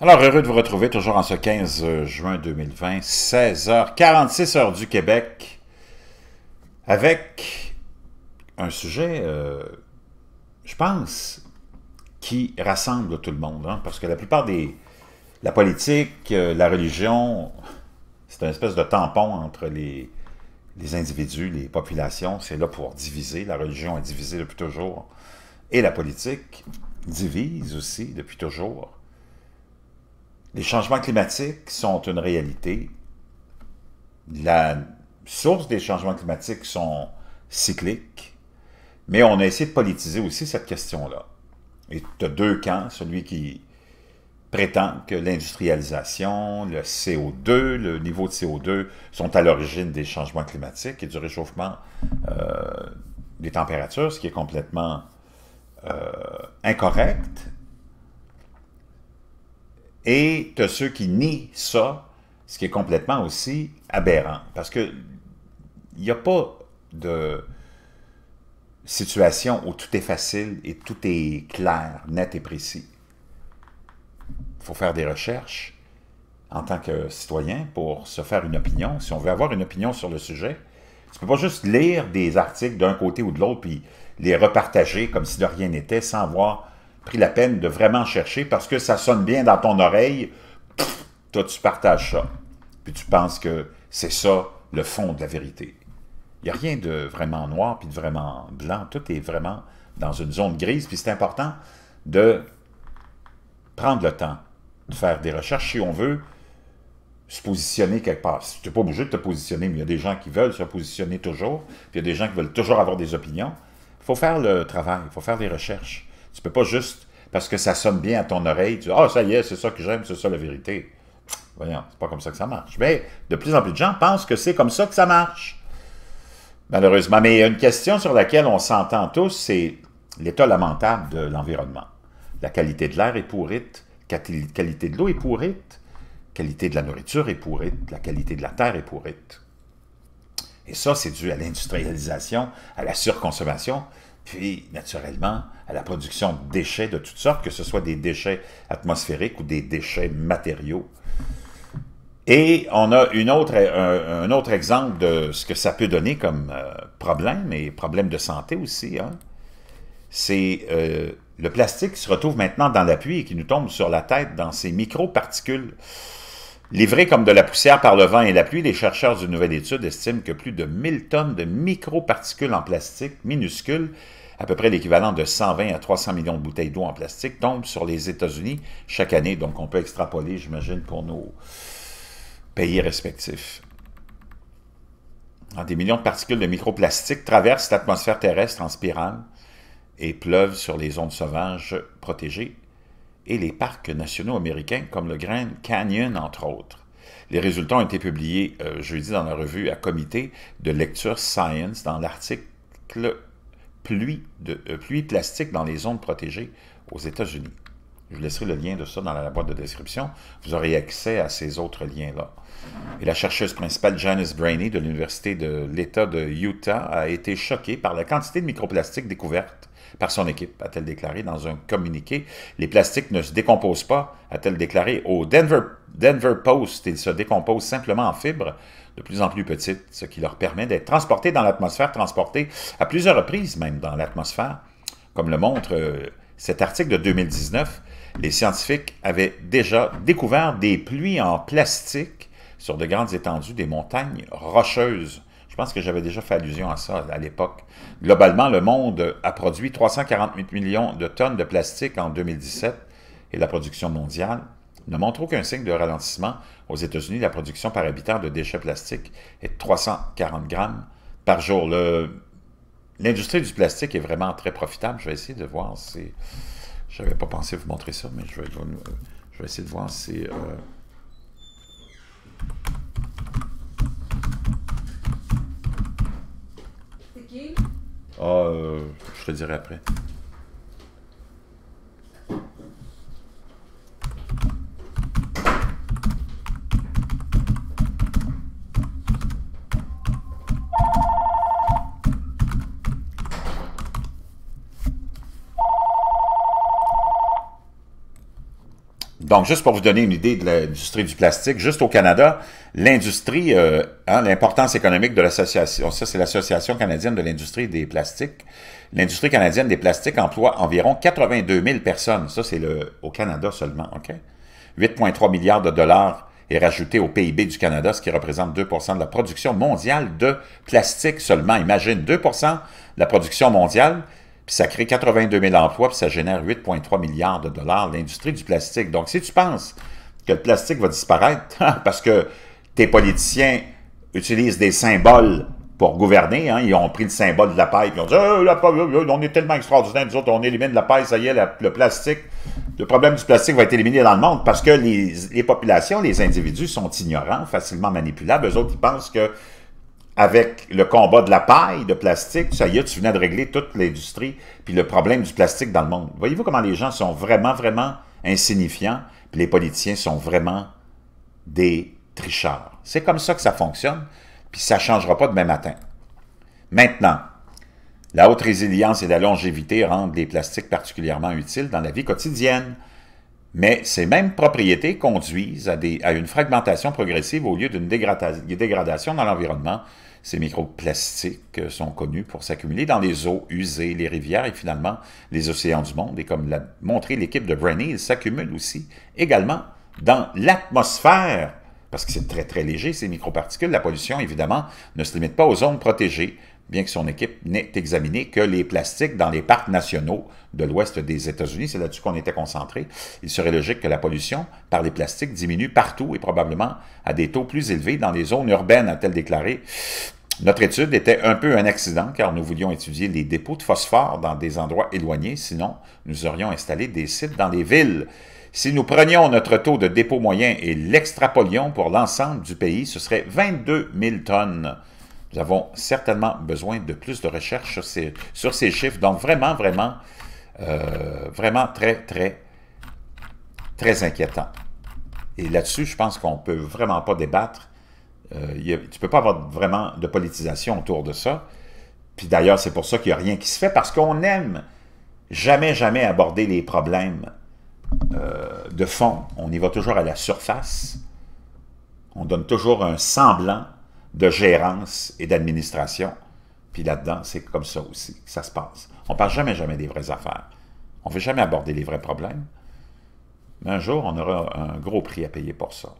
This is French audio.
Alors, heureux de vous retrouver toujours en ce 15 euh, juin 2020, 16h46 heures du Québec, avec un sujet, euh, je pense, qui rassemble tout le monde, hein, parce que la plupart des... La politique, euh, la religion, c'est un espèce de tampon entre les individus, les populations. C'est là pour diviser. La religion est divisée depuis toujours. Et la politique divise aussi depuis toujours les changements climatiques sont une réalité. La source des changements climatiques sont cycliques, mais on a essayé de politiser aussi cette question-là. Et tu as deux camps, celui qui prétend que l'industrialisation, le CO2, le niveau de CO2 sont à l'origine des changements climatiques et du réchauffement euh, des températures, ce qui est complètement euh, incorrect. Et tu ceux qui nient ça, ce qui est complètement aussi aberrant. Parce que il n'y a pas de situation où tout est facile et tout est clair, net et précis. Il faut faire des recherches en tant que citoyen pour se faire une opinion. Si on veut avoir une opinion sur le sujet, tu ne peux pas juste lire des articles d'un côté ou de l'autre puis les repartager comme si de rien n'était sans voir pris la peine de vraiment chercher parce que ça sonne bien dans ton oreille. toi, tu partages ça. Puis tu penses que c'est ça le fond de la vérité. Il n'y a rien de vraiment noir puis de vraiment blanc. Tout est vraiment dans une zone grise. Puis c'est important de prendre le temps de faire des recherches si on veut se positionner quelque part. Tu n'es pas obligé de te positionner, mais il y a des gens qui veulent se positionner toujours, puis il y a des gens qui veulent toujours avoir des opinions. Il faut faire le travail, il faut faire des recherches. Tu ne peux pas juste, parce que ça sonne bien à ton oreille, tu dis, ah, ça y est, c'est ça que j'aime, c'est ça la vérité. Voyons, c'est pas comme ça que ça marche. Mais de plus en plus de gens pensent que c'est comme ça que ça marche. Malheureusement. Mais une question sur laquelle on s'entend tous, c'est l'état lamentable de l'environnement. La qualité de l'air est pourrite, la qualité de l'eau est pourrite, la qualité de la nourriture est pourrite, la qualité de la terre est pourrite. Et ça, c'est dû à l'industrialisation, à la surconsommation puis naturellement à la production de déchets de toutes sortes, que ce soit des déchets atmosphériques ou des déchets matériaux. Et on a une autre, un, autre exemple de ce que ça peut donner comme euh, problème, et problème de santé aussi, hein. c'est euh, le plastique qui se retrouve maintenant dans la pluie et qui nous tombe sur la tête dans ces micro-particules. Livrés comme de la poussière par le vent et la pluie, les chercheurs d'une nouvelle étude estiment que plus de 1000 tonnes de microparticules en plastique minuscules, à peu près l'équivalent de 120 à 300 millions de bouteilles d'eau en plastique, tombent sur les États-Unis chaque année. Donc on peut extrapoler, j'imagine, pour nos pays respectifs. des millions de particules de microplastique traversent l'atmosphère terrestre en spirale et pleuvent sur les zones sauvages protégées et les parcs nationaux américains comme le Grand Canyon, entre autres. Les résultats ont été publiés euh, jeudi dans la revue à comité de lecture Science dans l'article pluie, de, euh, pluie plastique dans les zones protégées aux États-Unis. Je vous laisserai le lien de ça dans la boîte de description. Vous aurez accès à ces autres liens-là. Et la chercheuse principale Janice Brainy de l'Université de l'État de Utah a été choquée par la quantité de microplastiques découvertes par son équipe, a-t-elle déclaré dans un communiqué. Les plastiques ne se décomposent pas, a-t-elle déclaré au Denver, Post. Ils se décomposent simplement en fibres de plus en plus petites, ce qui leur permet d'être transportés dans l'atmosphère, transportés à plusieurs reprises même dans l'atmosphère. Comme le montre euh, cet article de 2019, les scientifiques avaient déjà découvert des pluies en plastique sur de grandes étendues des montagnes rocheuses je pense que j'avais déjà fait allusion à ça à l'époque. Globalement, le monde a produit 348 millions de tonnes de plastique en 2017 et la production mondiale ne montre aucun signe de ralentissement. Aux États-Unis, la production par habitant de déchets plastiques est de 340 grammes par jour. L'industrie du plastique est vraiment très profitable. Je vais essayer de voir si... Je n'avais pas pensé vous montrer ça, mais je vais, essayer de voir si... Euh, Ah, euh, je te dirai après. Donc, juste pour vous donner une idée de l'industrie du plastique, juste au Canada, l'industrie, euh, hein, l'importance économique de l'association, ça c'est l'Association canadienne de l'industrie des plastiques, l'industrie canadienne des plastiques emploie environ 82 000 personnes, ça c'est le, au Canada seulement, OK? 8,3 milliards de dollars est rajouté au PIB du Canada, ce qui représente 2 de la production mondiale de plastique seulement. Imagine, 2 de la production mondiale, puis ça crée 82 000 emplois, puis ça génère 8,3 milliards de dollars, l'industrie du plastique. Donc, si tu penses que le plastique va disparaître parce que tes politiciens utilisent des symboles pour gouverner. Hein, ils ont pris le symbole de la paille, puis ils ont dit oh, oh, oh, on est tellement extraordinaire, nous autres, on élimine la paille, ça y est, le plastique. Le problème du plastique va être éliminé dans le monde parce que les, les populations, les individus sont ignorants, facilement manipulables. Eux autres, ils pensent que avec le combat de la paille, de plastique, ça y est, tu venais de régler toute l'industrie, puis le problème du plastique dans le monde. Voyez-vous comment les gens sont vraiment, vraiment insignifiants, puis les politiciens sont vraiment des tricheurs. C'est comme ça que ça fonctionne, puis ça ne changera pas demain matin. Maintenant, la haute résilience et la longévité rendent les plastiques particulièrement utiles dans la vie quotidienne. Mais ces mêmes propriétés conduisent à, une fragmentation progressive au lieu d'une dégradation dans l'environnement. Ces microplastiques sont connus pour s'accumuler dans les eaux usées, les rivières et finalement les océans du monde. Et comme l'a montré l'équipe de Brenny, ils s'accumulent aussi également dans l'atmosphère, parce que c'est très très léger ces microparticules. La pollution, évidemment, ne se limite pas aux zones protégées bien que son équipe n'ait examiné que les plastiques dans les parcs nationaux de l'ouest des États-Unis. C'est là-dessus qu'on était concentré. Il serait logique que la pollution par les plastiques diminue partout et probablement à des taux plus élevés dans les zones urbaines, a-t-elle déclaré. Notre étude était un peu un accident car nous voulions étudier les dépôts de phosphore dans des endroits éloignés, sinon nous aurions installé des sites dans les villes. Si nous prenions notre taux de dépôt moyen et l'extrapolions pour l'ensemble du pays, ce serait 22 000 tonnes. Nous avons certainement besoin de plus de recherches sur ces, chiffres. Donc, vraiment, vraiment, euh, vraiment très, très, très inquiétant. Et là-dessus, je pense qu'on ne peut vraiment pas débattre. Euh, tu ne peux pas avoir vraiment de politisation autour de ça. Puis d'ailleurs, c'est pour ça qu'il n'y a rien qui se fait, parce qu'on n'aime jamais, jamais aborder les problèmes euh, de fond. On y va toujours à la surface. On donne toujours un semblant de gérance et d'administration. Puis là-dedans, c'est comme ça aussi ça se passe. On ne parle jamais, jamais des vraies affaires. On ne veut jamais aborder les vrais problèmes. Mais un jour, on aura un gros prix à payer pour ça.